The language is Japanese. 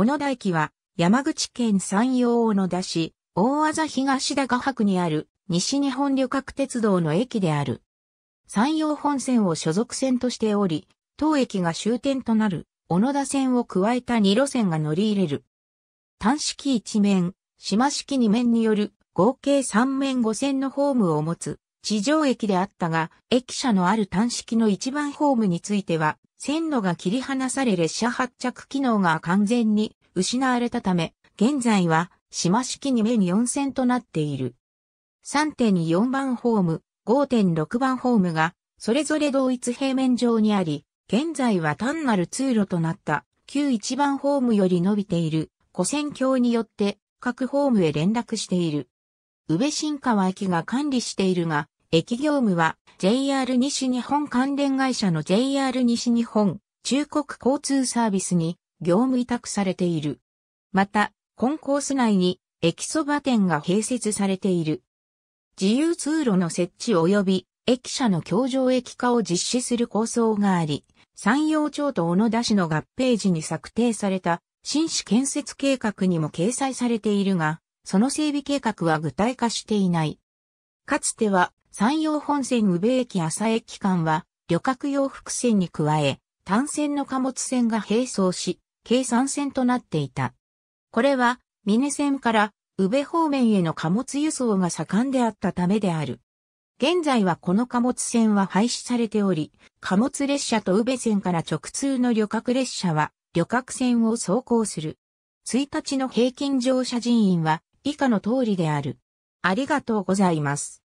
小野田駅は、山口県山陽小野田市、大技東田画伯にある、西日本旅客鉄道の駅である。山陽本線を所属線としており、当駅が終点となる、小野田線を加えた2路線が乗り入れる。単式1面、島式2面による合計3面5線のホームを持つ地上駅であったが、駅舎のある単式の1番ホームについては、線路が切り離され列車発着機能が完全に失われたため、現在は島式2に4線となっている。3.4番ホーム、5.6番ホームが、それぞれ同一平面上にあり、現在は単なる通路となった旧1番ホームより伸びている古線橋によって各ホームへ連絡している。宇部新川駅が管理しているが、駅業務は JR 西日本関連会社の JR 西日本中国交通サービスに業務委託されている。また、コンコース内に駅そば店が併設されている。自由通路の設置及び駅舎の協上駅化を実施する構想があり、山陽町と小野田市の合併時に策定された新市建設計画にも掲載されているが、その整備計画は具体化していない。かつては山陽本線宇部駅朝駅間は旅客用伏線に加え、単線の貨物線が並走し、計算線となっていた。これは、ミネ線から宇部方面への貨物輸送が盛んであったためである。現在はこの貨物船は廃止されており、貨物列車と宇部線から直通の旅客列車は旅客船を走行する。1日の平均乗車人員は以下の通りである。ありがとうございます。